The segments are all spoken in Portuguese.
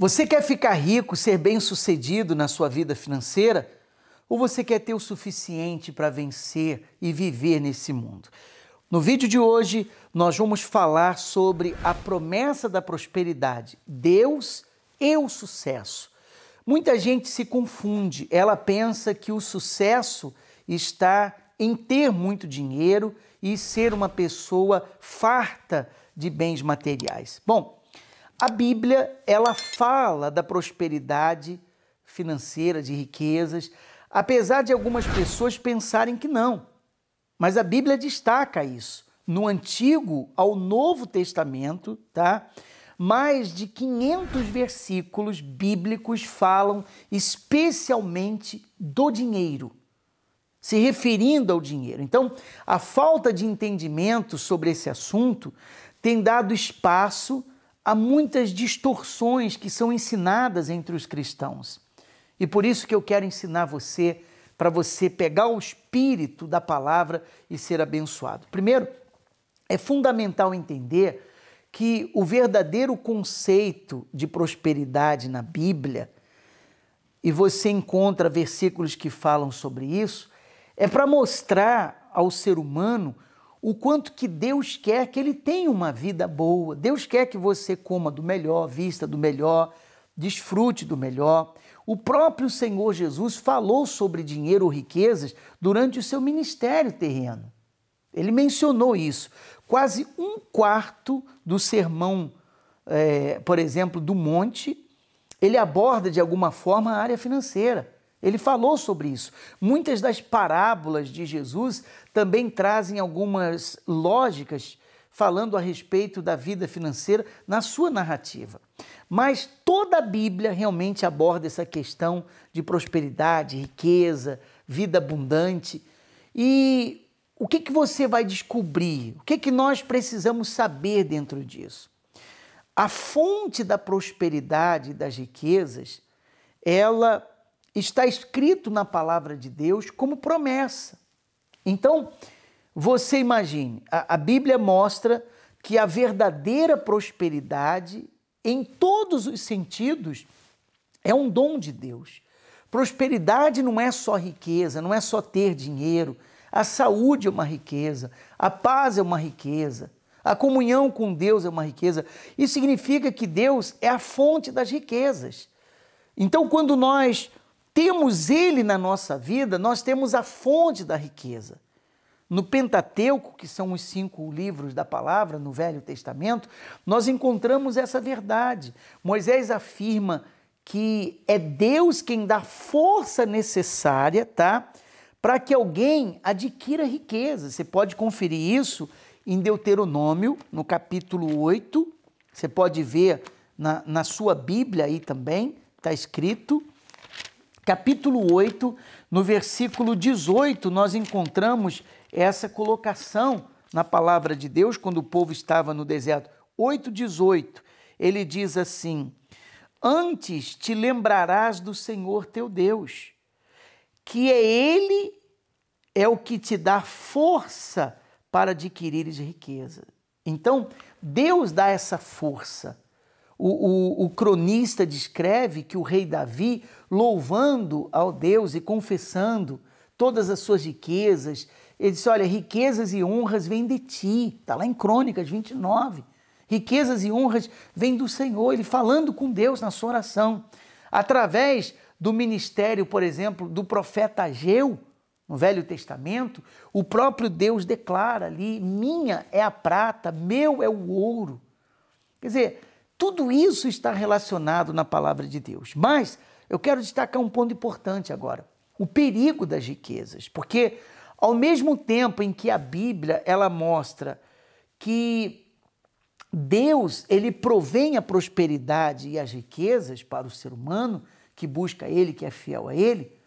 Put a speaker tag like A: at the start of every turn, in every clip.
A: Você quer ficar rico, ser bem-sucedido na sua vida financeira? Ou você quer ter o suficiente para vencer e viver nesse mundo? No vídeo de hoje, nós vamos falar sobre a promessa da prosperidade, Deus e o sucesso. Muita gente se confunde, ela pensa que o sucesso está em ter muito dinheiro e ser uma pessoa farta de bens materiais. Bom, a Bíblia, ela fala da prosperidade financeira, de riquezas, apesar de algumas pessoas pensarem que não. Mas a Bíblia destaca isso. No Antigo ao Novo Testamento, tá? Mais de 500 versículos bíblicos falam especialmente do dinheiro, se referindo ao dinheiro. Então, a falta de entendimento sobre esse assunto tem dado espaço há muitas distorções que são ensinadas entre os cristãos. E por isso que eu quero ensinar você, para você pegar o espírito da palavra e ser abençoado. Primeiro, é fundamental entender que o verdadeiro conceito de prosperidade na Bíblia, e você encontra versículos que falam sobre isso, é para mostrar ao ser humano o quanto que Deus quer que ele tenha uma vida boa. Deus quer que você coma do melhor, vista do melhor, desfrute do melhor. O próprio Senhor Jesus falou sobre dinheiro ou riquezas durante o seu ministério terreno. Ele mencionou isso. Quase um quarto do sermão, é, por exemplo, do monte, ele aborda de alguma forma a área financeira. Ele falou sobre isso. Muitas das parábolas de Jesus também trazem algumas lógicas falando a respeito da vida financeira na sua narrativa. Mas toda a Bíblia realmente aborda essa questão de prosperidade, riqueza, vida abundante. E o que, que você vai descobrir? O que, que nós precisamos saber dentro disso? A fonte da prosperidade e das riquezas, ela está escrito na palavra de Deus como promessa. Então, você imagine, a, a Bíblia mostra que a verdadeira prosperidade, em todos os sentidos, é um dom de Deus. Prosperidade não é só riqueza, não é só ter dinheiro. A saúde é uma riqueza, a paz é uma riqueza, a comunhão com Deus é uma riqueza. Isso significa que Deus é a fonte das riquezas. Então, quando nós temos Ele na nossa vida, nós temos a fonte da riqueza. No Pentateuco, que são os cinco livros da palavra no Velho Testamento, nós encontramos essa verdade. Moisés afirma que é Deus quem dá força necessária, tá? Para que alguém adquira riqueza. Você pode conferir isso em Deuteronômio, no capítulo 8. Você pode ver na, na sua Bíblia aí também, está escrito capítulo 8, no versículo 18, nós encontramos essa colocação na palavra de Deus quando o povo estava no deserto. 8:18. Ele diz assim: "Antes te lembrarás do Senhor teu Deus, que é ele é o que te dá força para adquirires riqueza." Então, Deus dá essa força o, o, o, cronista descreve que o rei Davi, louvando ao Deus e confessando todas as suas riquezas, ele disse: Olha, riquezas e honras vêm de ti. Está lá em Crônicas 29. Riquezas e honras vêm do Senhor. Ele falando com Deus na sua oração. Através do ministério, por exemplo, do profeta Ageu, no Velho Testamento, o próprio Deus declara ali: Minha é a prata, meu é o ouro. Quer dizer, tudo isso está relacionado na palavra de Deus. Mas eu quero destacar um ponto importante agora: o perigo das riquezas, porque ao mesmo tempo em que a Bíblia ela mostra que Deus ele provém a prosperidade e as riquezas para o ser humano que busca Ele, que é fiel a Ele.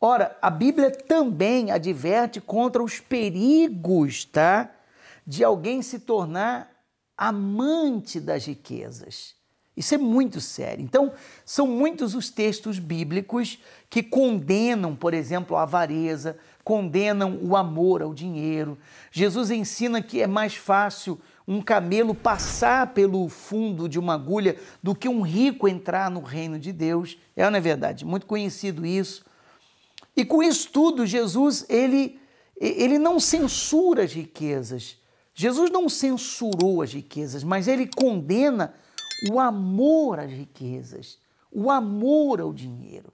A: Ora, a Bíblia também adverte contra os perigos, tá? De alguém se tornar amante das riquezas. Isso é muito sério. Então, são muitos os textos bíblicos que condenam, por exemplo, a avareza, condenam o amor ao dinheiro. Jesus ensina que é mais fácil um camelo passar pelo fundo de uma agulha do que um rico entrar no reino de Deus. É, na é verdade, muito conhecido isso. E com isso tudo, Jesus, ele, ele não censura as riquezas. Jesus não censurou as riquezas, mas ele condena o amor às riquezas, o amor ao dinheiro.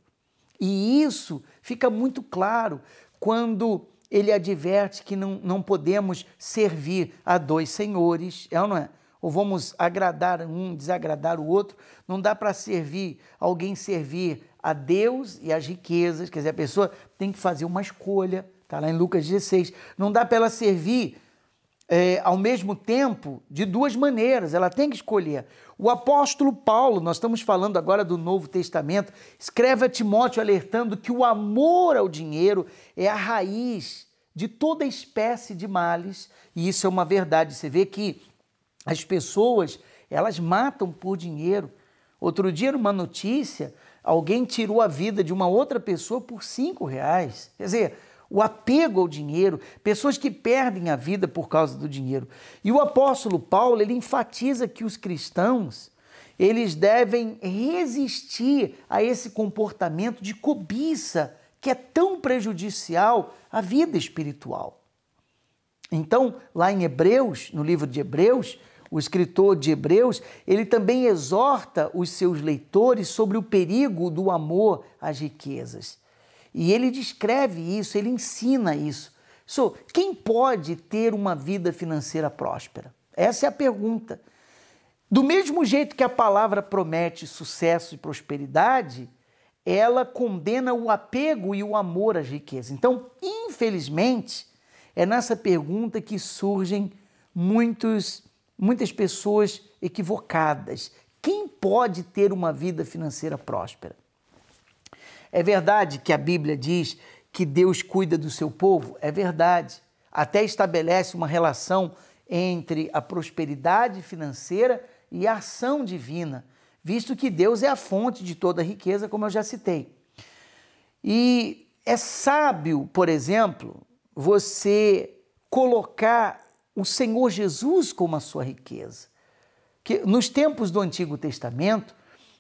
A: E isso fica muito claro quando ele adverte que não, não podemos servir a dois senhores, é ou não é? Ou vamos agradar um, desagradar o outro. Não dá para servir, alguém servir a Deus e as riquezas, quer dizer, a pessoa tem que fazer uma escolha, está lá em Lucas 16. Não dá para ela servir é, ao mesmo tempo de duas maneiras, ela tem que escolher. O apóstolo Paulo, nós estamos falando agora do Novo Testamento, escreve a Timóteo alertando que o amor ao dinheiro é a raiz de toda espécie de males, e isso é uma verdade. Você vê que as pessoas, elas matam por dinheiro. Outro dia, numa notícia, alguém tirou a vida de uma outra pessoa por cinco reais. Quer dizer, o apego ao dinheiro, pessoas que perdem a vida por causa do dinheiro. E o apóstolo Paulo, ele enfatiza que os cristãos, eles devem resistir a esse comportamento de cobiça que é tão prejudicial à vida espiritual. Então, lá em Hebreus, no livro de Hebreus, o escritor de Hebreus, ele também exorta os seus leitores sobre o perigo do amor às riquezas. E ele descreve isso, ele ensina isso. So, quem pode ter uma vida financeira próspera? Essa é a pergunta. Do mesmo jeito que a palavra promete sucesso e prosperidade, ela condena o apego e o amor às riquezas. Então, infelizmente, é nessa pergunta que surgem muitos, muitas pessoas equivocadas. Quem pode ter uma vida financeira próspera? É verdade que a Bíblia diz que Deus cuida do seu povo? É verdade. Até estabelece uma relação entre a prosperidade financeira e a ação divina, visto que Deus é a fonte de toda riqueza, como eu já citei. E é sábio, por exemplo, você colocar o Senhor Jesus como a sua riqueza. Que nos tempos do Antigo Testamento,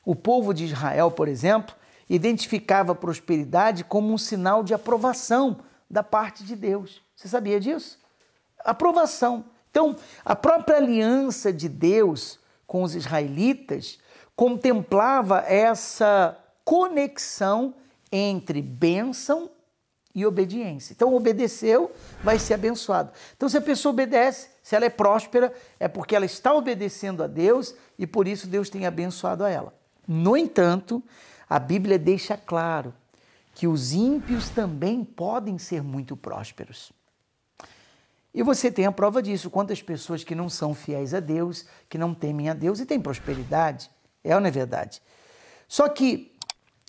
A: o povo de Israel, por exemplo, identificava a prosperidade como um sinal de aprovação da parte de Deus. Você sabia disso? Aprovação. Então, a própria aliança de Deus com os israelitas contemplava essa conexão entre bênção e obediência. Então, obedeceu, vai ser abençoado. Então, se a pessoa obedece, se ela é próspera, é porque ela está obedecendo a Deus e por isso Deus tem abençoado a ela. No entanto, a Bíblia deixa claro que os ímpios também podem ser muito prósperos. E você tem a prova disso, quantas pessoas que não são fiéis a Deus, que não temem a Deus e têm prosperidade. É ou não é verdade? Só que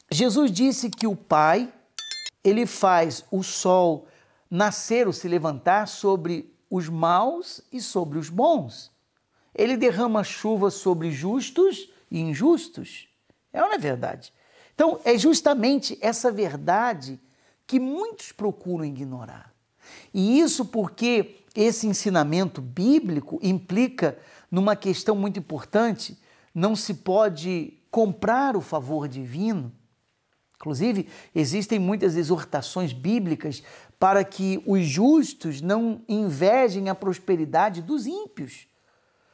A: Jesus disse que o Pai, ele faz o sol nascer ou se levantar sobre os maus e sobre os bons. Ele derrama chuva sobre justos e injustos. É ou não é verdade? Então, é justamente essa verdade que muitos procuram ignorar. E isso porque esse ensinamento bíblico implica numa questão muito importante: não se pode comprar o favor divino. Inclusive, existem muitas exortações bíblicas para que os justos não invejem a prosperidade dos ímpios.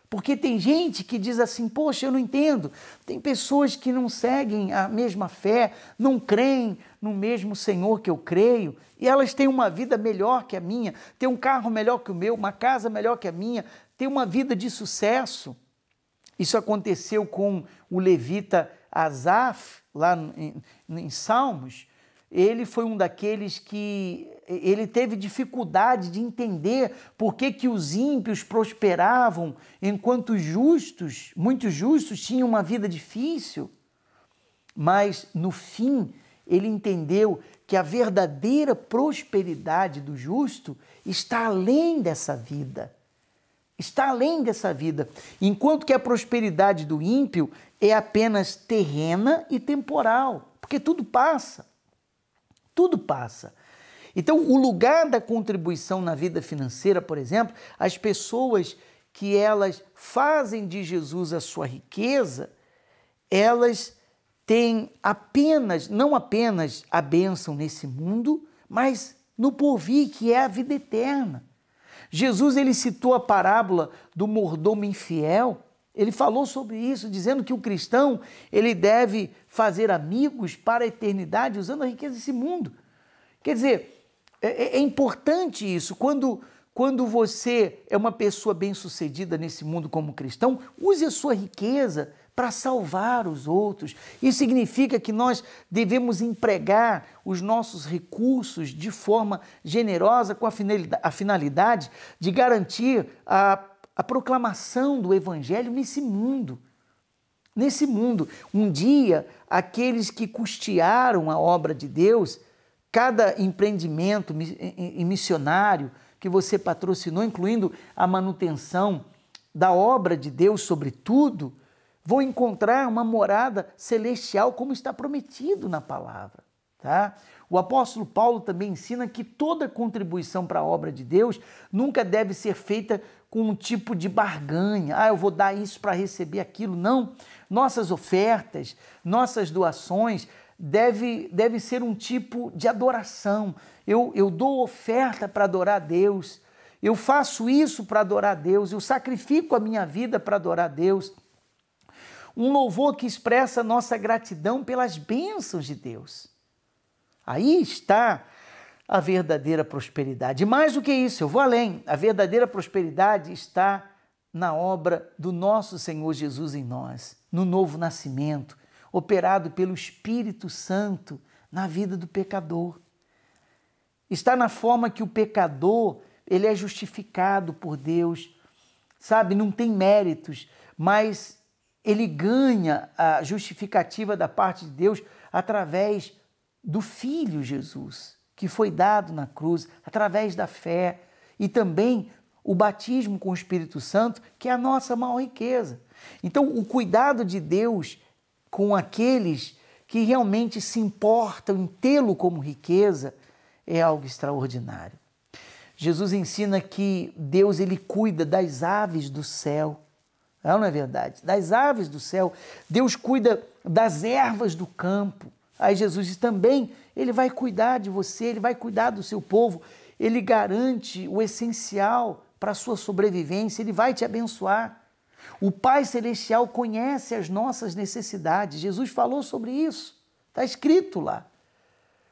A: Porque tem gente que diz assim: poxa, eu não entendo. Tem pessoas que não seguem a mesma fé, não creem no mesmo Senhor que eu creio, e elas têm uma vida melhor que a minha, têm um carro melhor que o meu, uma casa melhor que a minha, têm uma vida de sucesso. Isso aconteceu com o levita Asaf, lá em, em Salmos, ele foi um daqueles que ele teve dificuldade de entender por que, que os ímpios prosperavam enquanto os justos, muitos justos, tinham uma vida difícil. Mas no fim, ele entendeu que a verdadeira prosperidade do justo está além dessa vida. Está além dessa vida. Enquanto que a prosperidade do ímpio é apenas terrena e temporal, porque tudo passa. Tudo passa. Então, o lugar da contribuição na vida financeira, por exemplo, as pessoas que elas fazem de Jesus a sua riqueza, elas têm apenas, não apenas a bênção nesse mundo, mas no porvir, que é a vida eterna. Jesus ele citou a parábola do mordomo infiel, ele falou sobre isso, dizendo que o cristão ele deve fazer amigos para a eternidade usando a riqueza desse mundo. Quer dizer, é, é, é importante isso. Quando, quando você é uma pessoa bem-sucedida nesse mundo como cristão, use a sua riqueza para salvar os outros. Isso significa que nós devemos empregar os nossos recursos de forma generosa, com a finalidade de garantir a a proclamação do evangelho nesse mundo. Nesse mundo, um dia, aqueles que custearam a obra de Deus, cada empreendimento e missionário que você patrocinou, incluindo a manutenção da obra de Deus, sobretudo, vão encontrar uma morada celestial, como está prometido na palavra. Tá? O apóstolo Paulo também ensina que toda contribuição para a obra de Deus nunca deve ser feita com um tipo de barganha. Ah, eu vou dar isso para receber aquilo. Não. Nossas ofertas, nossas doações deve, deve ser um tipo de adoração. Eu, eu dou oferta para adorar a Deus. Eu faço isso para adorar a Deus. Eu sacrifico a minha vida para adorar a Deus. Um louvor que expressa nossa gratidão pelas bênçãos de Deus. Aí está a verdadeira prosperidade. E mais do que isso, eu vou além. A verdadeira prosperidade está na obra do nosso Senhor Jesus em nós, no novo nascimento, operado pelo Espírito Santo na vida do pecador. Está na forma que o pecador, ele é justificado por Deus, sabe, não tem méritos, mas ele ganha a justificativa da parte de Deus através do filho Jesus que foi dado na cruz através da fé e também o batismo com o Espírito Santo, que é a nossa maior riqueza. Então, o cuidado de Deus com aqueles que realmente se importam em tê-lo como riqueza é algo extraordinário. Jesus ensina que Deus ele cuida das aves do céu. Ah, não é verdade? Das aves do céu. Deus cuida das ervas do campo. Aí Jesus diz também ele vai cuidar de você, ele vai cuidar do seu povo, ele garante o essencial para a sua sobrevivência, ele vai te abençoar. O Pai Celestial conhece as nossas necessidades. Jesus falou sobre isso, está escrito lá.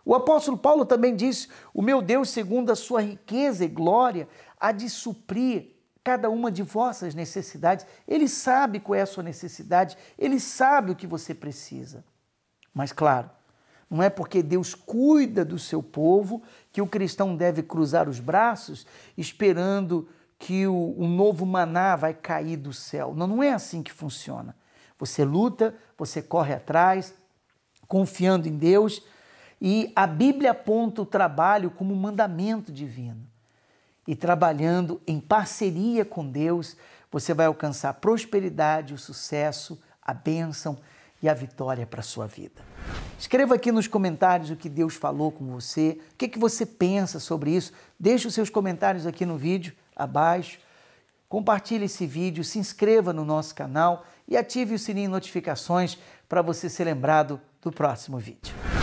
A: O apóstolo Paulo também disse: O meu Deus, segundo a sua riqueza e glória, há de suprir cada uma de vossas necessidades. Ele sabe qual é a sua necessidade, ele sabe o que você precisa. Mas, claro, não é porque Deus cuida do seu povo que o cristão deve cruzar os braços esperando que o, o novo maná vai cair do céu. Não, não é assim que funciona. Você luta, você corre atrás, confiando em Deus, e a Bíblia aponta o trabalho como um mandamento divino. E trabalhando em parceria com Deus, você vai alcançar a prosperidade, o sucesso, a bênção e a vitória para a sua vida. Escreva aqui nos comentários o que Deus falou com você, o que, que você pensa sobre isso. Deixe os seus comentários aqui no vídeo abaixo. Compartilhe esse vídeo, se inscreva no nosso canal e ative o sininho de notificações para você ser lembrado do próximo vídeo.